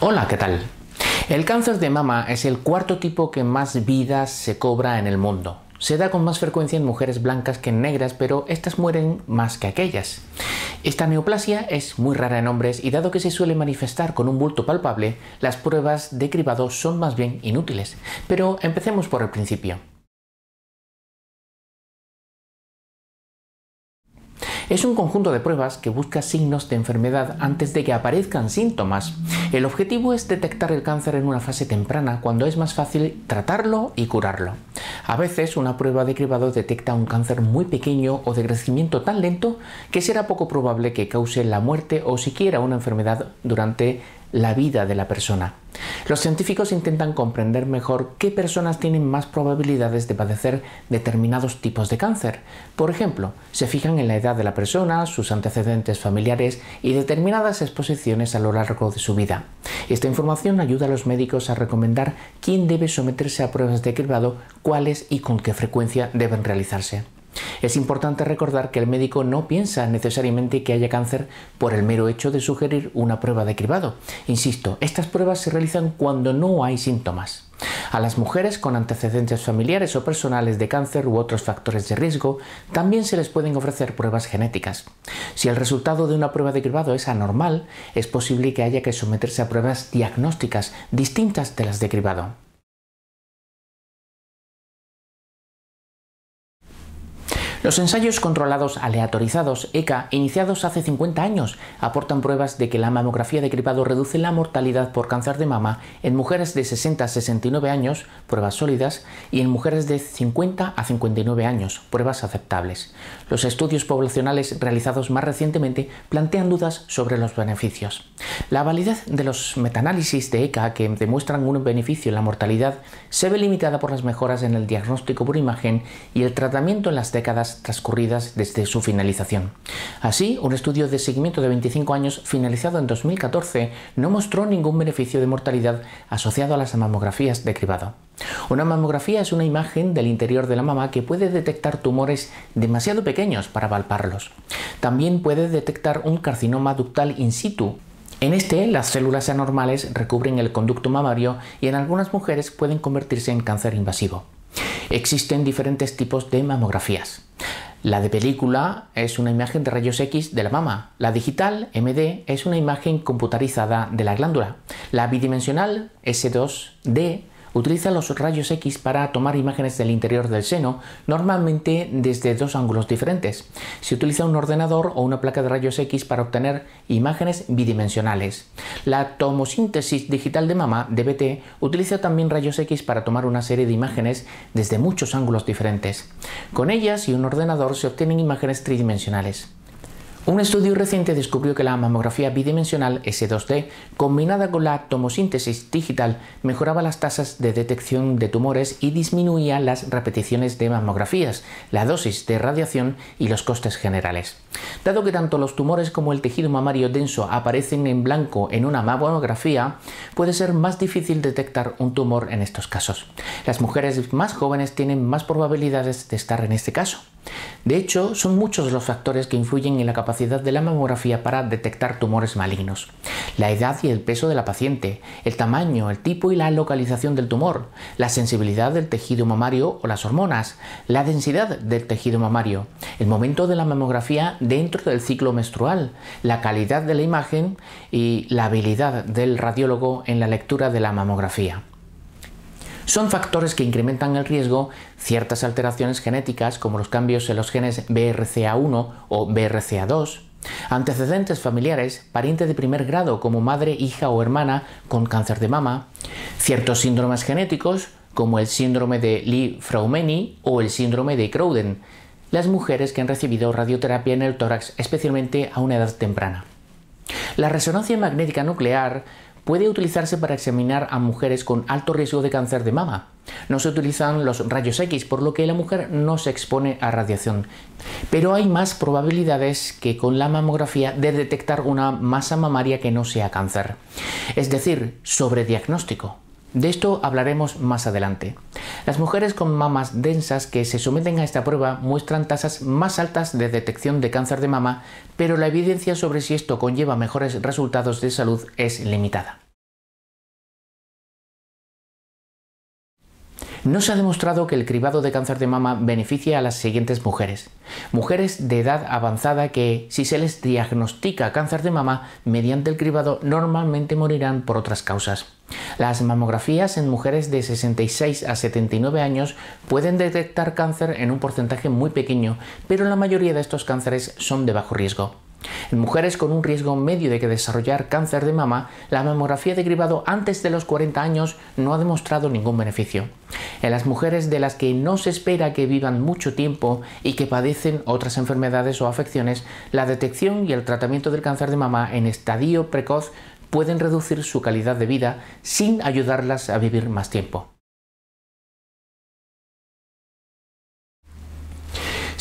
Hola, ¿qué tal? El cáncer de mama es el cuarto tipo que más vidas se cobra en el mundo. Se da con más frecuencia en mujeres blancas que en negras, pero estas mueren más que aquellas. Esta neoplasia es muy rara en hombres y dado que se suele manifestar con un bulto palpable, las pruebas de cribado son más bien inútiles. Pero empecemos por el principio. Es un conjunto de pruebas que busca signos de enfermedad antes de que aparezcan síntomas. El objetivo es detectar el cáncer en una fase temprana, cuando es más fácil tratarlo y curarlo. A veces una prueba de cribado detecta un cáncer muy pequeño o de crecimiento tan lento que será poco probable que cause la muerte o siquiera una enfermedad durante la vida de la persona. Los científicos intentan comprender mejor qué personas tienen más probabilidades de padecer determinados tipos de cáncer. Por ejemplo, se fijan en la edad de la persona, sus antecedentes familiares y determinadas exposiciones a lo largo de su vida. Esta información ayuda a los médicos a recomendar quién debe someterse a pruebas de cribado, cuáles y con qué frecuencia deben realizarse. Es importante recordar que el médico no piensa necesariamente que haya cáncer por el mero hecho de sugerir una prueba de cribado. Insisto, estas pruebas se realizan cuando no hay síntomas. A las mujeres con antecedentes familiares o personales de cáncer u otros factores de riesgo también se les pueden ofrecer pruebas genéticas. Si el resultado de una prueba de cribado es anormal, es posible que haya que someterse a pruebas diagnósticas distintas de las de cribado. Los ensayos controlados aleatorizados, ECA, iniciados hace 50 años, aportan pruebas de que la mamografía de cribado reduce la mortalidad por cáncer de mama en mujeres de 60 a 69 años, pruebas sólidas, y en mujeres de 50 a 59 años, pruebas aceptables. Los estudios poblacionales realizados más recientemente plantean dudas sobre los beneficios. La validez de los metaanálisis de ECA que demuestran un beneficio en la mortalidad se ve limitada por las mejoras en el diagnóstico por imagen y el tratamiento en las décadas transcurridas desde su finalización. Así, un estudio de seguimiento de 25 años finalizado en 2014 no mostró ningún beneficio de mortalidad asociado a las mamografías de cribado. Una mamografía es una imagen del interior de la mama que puede detectar tumores demasiado pequeños para palparlos. También puede detectar un carcinoma ductal in situ. En este, las células anormales recubren el conducto mamario y en algunas mujeres pueden convertirse en cáncer invasivo. Existen diferentes tipos de mamografías. La de película es una imagen de rayos X de la mama. La digital, MD, es una imagen computarizada de la glándula. La bidimensional, S2D, utiliza los rayos X para tomar imágenes del interior del seno, normalmente desde dos ángulos diferentes. Se utiliza un ordenador o una placa de rayos X para obtener imágenes bidimensionales. La tomosíntesis digital de mama, DBT, utiliza también rayos X para tomar una serie de imágenes desde muchos ángulos diferentes. Con ellas y un ordenador se obtienen imágenes tridimensionales. Un estudio reciente descubrió que la mamografía bidimensional S2D, combinada con la tomosíntesis digital, mejoraba las tasas de detección de tumores y disminuía las repeticiones de mamografías, la dosis de radiación y los costes generales. Dado que tanto los tumores como el tejido mamario denso aparecen en blanco en una mamografía, puede ser más difícil detectar un tumor en estos casos. Las mujeres más jóvenes tienen más probabilidades de estar en este caso. De hecho, son muchos los factores que influyen en la capacidad de la mamografía para detectar tumores malignos. La edad y el peso de la paciente, el tamaño, el tipo y la localización del tumor, la sensibilidad del tejido mamario o las hormonas, la densidad del tejido mamario, el momento de la mamografía dentro del ciclo menstrual, la calidad de la imagen y la habilidad del radiólogo en la lectura de la mamografía. Son factores que incrementan el riesgo ciertas alteraciones genéticas como los cambios en los genes BRCA1 o BRCA2, antecedentes familiares, pariente de primer grado como madre, hija o hermana con cáncer de mama, ciertos síndromes genéticos como el síndrome de Lee-Fraumeni o el síndrome de Crowden, las mujeres que han recibido radioterapia en el tórax, especialmente a una edad temprana. La resonancia magnética nuclear puede utilizarse para examinar a mujeres con alto riesgo de cáncer de mama. No se utilizan los rayos X, por lo que la mujer no se expone a radiación. Pero hay más probabilidades que con la mamografía de detectar una masa mamaria que no sea cáncer. Es decir, sobrediagnóstico. De esto hablaremos más adelante. Las mujeres con mamas densas que se someten a esta prueba muestran tasas más altas de detección de cáncer de mama, pero la evidencia sobre si esto conlleva mejores resultados de salud es limitada. No se ha demostrado que el cribado de cáncer de mama beneficie a las siguientes mujeres. Mujeres de edad avanzada que, si se les diagnostica cáncer de mama mediante el cribado, normalmente morirán por otras causas. Las mamografías en mujeres de 66 a 79 años pueden detectar cáncer en un porcentaje muy pequeño, pero la mayoría de estos cánceres son de bajo riesgo. En mujeres con un riesgo medio de que desarrollar cáncer de mama, la mamografía de cribado antes de los 40 años no ha demostrado ningún beneficio. En las mujeres de las que no se espera que vivan mucho tiempo y que padecen otras enfermedades o afecciones, la detección y el tratamiento del cáncer de mama en estadio precoz pueden reducir su calidad de vida sin ayudarlas a vivir más tiempo.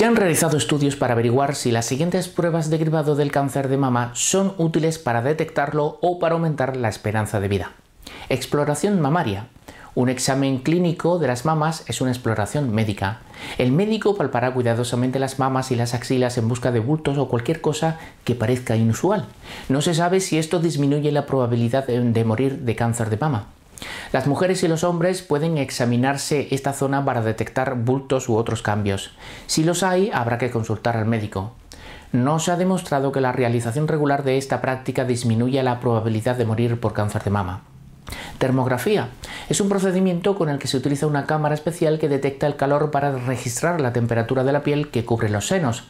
Se han realizado estudios para averiguar si las siguientes pruebas de cribado del cáncer de mama son útiles para detectarlo o para aumentar la esperanza de vida. Exploración mamaria. Un examen clínico de las mamas es una exploración médica. El médico palpará cuidadosamente las mamas y las axilas en busca de bultos o cualquier cosa que parezca inusual. No se sabe si esto disminuye la probabilidad de morir de cáncer de mama. Las mujeres y los hombres pueden examinarse esta zona para detectar bultos u otros cambios. Si los hay, habrá que consultar al médico. No se ha demostrado que la realización regular de esta práctica disminuya la probabilidad de morir por cáncer de mama. Termografía. Es un procedimiento con el que se utiliza una cámara especial que detecta el calor para registrar la temperatura de la piel que cubre los senos.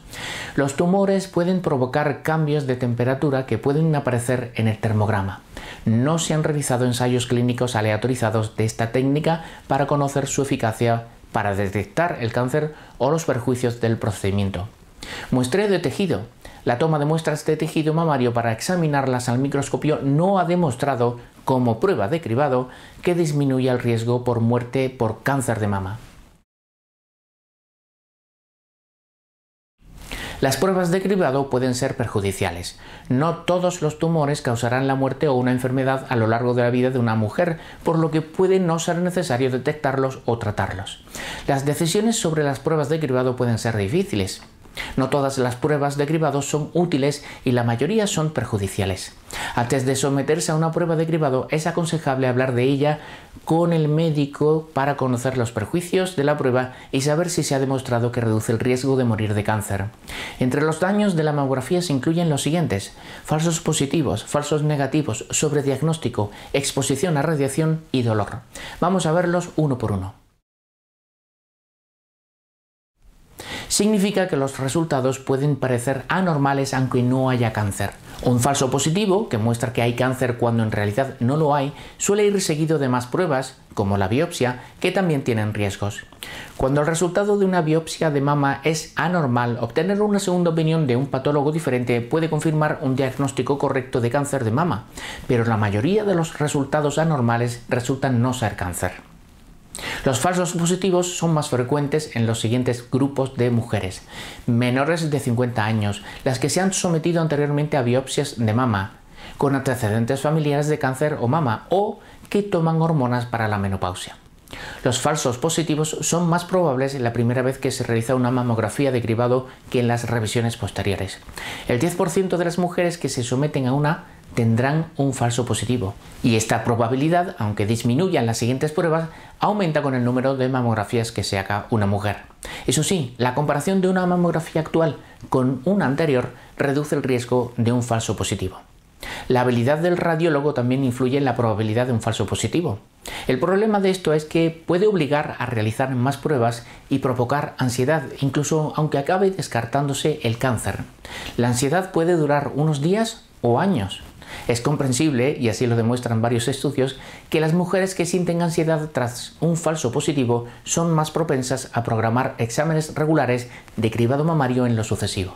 Los tumores pueden provocar cambios de temperatura que pueden aparecer en el termograma no se han realizado ensayos clínicos aleatorizados de esta técnica para conocer su eficacia para detectar el cáncer o los perjuicios del procedimiento. Muestreo de tejido. La toma de muestras de tejido mamario para examinarlas al microscopio no ha demostrado, como prueba de cribado, que disminuya el riesgo por muerte por cáncer de mama. Las pruebas de cribado pueden ser perjudiciales. No todos los tumores causarán la muerte o una enfermedad a lo largo de la vida de una mujer, por lo que puede no ser necesario detectarlos o tratarlos. Las decisiones sobre las pruebas de cribado pueden ser difíciles. No todas las pruebas de cribado son útiles y la mayoría son perjudiciales. Antes de someterse a una prueba de cribado es aconsejable hablar de ella con el médico para conocer los perjuicios de la prueba y saber si se ha demostrado que reduce el riesgo de morir de cáncer. Entre los daños de la mamografía se incluyen los siguientes: falsos positivos, falsos negativos, sobrediagnóstico, exposición a radiación y dolor. Vamos a verlos uno por uno. significa que los resultados pueden parecer anormales aunque no haya cáncer. Un falso positivo, que muestra que hay cáncer cuando en realidad no lo hay, suele ir seguido de más pruebas, como la biopsia, que también tienen riesgos. Cuando el resultado de una biopsia de mama es anormal, obtener una segunda opinión de un patólogo diferente puede confirmar un diagnóstico correcto de cáncer de mama, pero la mayoría de los resultados anormales resultan no ser cáncer. Los falsos positivos son más frecuentes en los siguientes grupos de mujeres. Menores de 50 años, las que se han sometido anteriormente a biopsias de mama, con antecedentes familiares de cáncer o mama, o que toman hormonas para la menopausia. Los falsos positivos son más probables la primera vez que se realiza una mamografía de cribado que en las revisiones posteriores. El 10% de las mujeres que se someten a una tendrán un falso positivo y esta probabilidad, aunque disminuya en las siguientes pruebas, aumenta con el número de mamografías que se haga una mujer. Eso sí, la comparación de una mamografía actual con una anterior reduce el riesgo de un falso positivo. La habilidad del radiólogo también influye en la probabilidad de un falso positivo. El problema de esto es que puede obligar a realizar más pruebas y provocar ansiedad, incluso aunque acabe descartándose el cáncer. La ansiedad puede durar unos días o años. Es comprensible, y así lo demuestran varios estudios, que las mujeres que sienten ansiedad tras un falso positivo son más propensas a programar exámenes regulares de cribado mamario en lo sucesivo.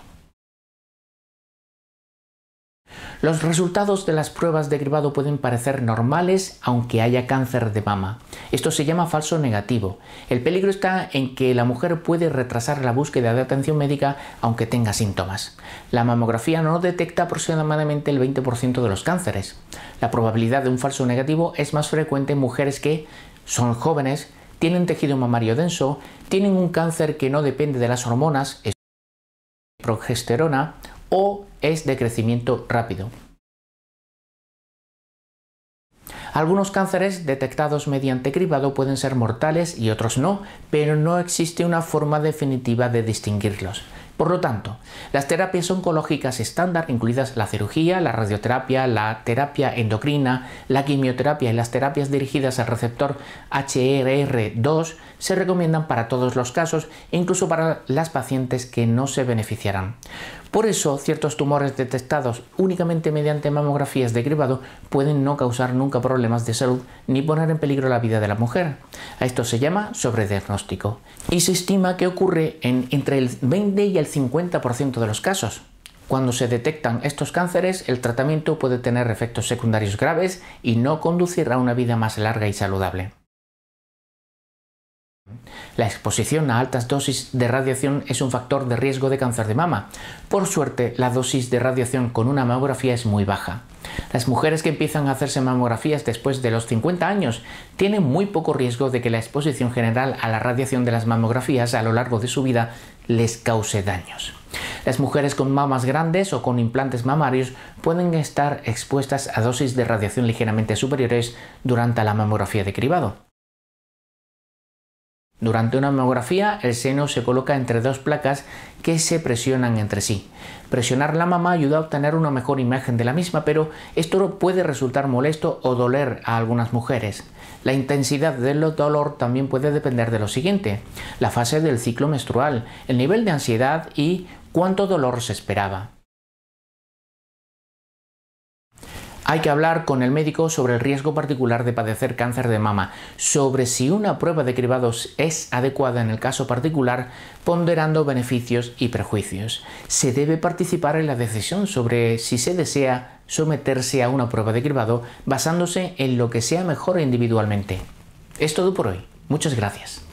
Los resultados de las pruebas de cribado pueden parecer normales aunque haya cáncer de mama. Esto se llama falso negativo. El peligro está en que la mujer puede retrasar la búsqueda de atención médica aunque tenga síntomas. La mamografía no detecta aproximadamente el 20% de los cánceres. La probabilidad de un falso negativo es más frecuente en mujeres que son jóvenes, tienen tejido mamario denso, tienen un cáncer que no depende de las hormonas, progesterona, o es de crecimiento rápido. Algunos cánceres detectados mediante cribado pueden ser mortales y otros no, pero no existe una forma definitiva de distinguirlos. Por lo tanto, las terapias oncológicas estándar, incluidas la cirugía, la radioterapia, la terapia endocrina, la quimioterapia y las terapias dirigidas al receptor HRR2, e se recomiendan para todos los casos, e incluso para las pacientes que no se beneficiarán. Por eso, ciertos tumores detectados únicamente mediante mamografías de cribado pueden no causar nunca problemas de salud ni poner en peligro la vida de la mujer. A esto se llama sobrediagnóstico y se estima que ocurre en entre el 20 y el 50% de los casos. Cuando se detectan estos cánceres, el tratamiento puede tener efectos secundarios graves y no conducir a una vida más larga y saludable. La exposición a altas dosis de radiación es un factor de riesgo de cáncer de mama. Por suerte, la dosis de radiación con una mamografía es muy baja. Las mujeres que empiezan a hacerse mamografías después de los 50 años tienen muy poco riesgo de que la exposición general a la radiación de las mamografías a lo largo de su vida les cause daños. Las mujeres con mamas grandes o con implantes mamarios pueden estar expuestas a dosis de radiación ligeramente superiores durante la mamografía de cribado. Durante una mamografía, el seno se coloca entre dos placas que se presionan entre sí. Presionar la mama ayuda a obtener una mejor imagen de la misma, pero esto puede resultar molesto o doler a algunas mujeres. La intensidad del dolor también puede depender de lo siguiente, la fase del ciclo menstrual, el nivel de ansiedad y cuánto dolor se esperaba. Hay que hablar con el médico sobre el riesgo particular de padecer cáncer de mama, sobre si una prueba de cribados es adecuada en el caso particular, ponderando beneficios y prejuicios. Se debe participar en la decisión sobre si se desea someterse a una prueba de cribado basándose en lo que sea mejor individualmente. Es todo por hoy. Muchas gracias.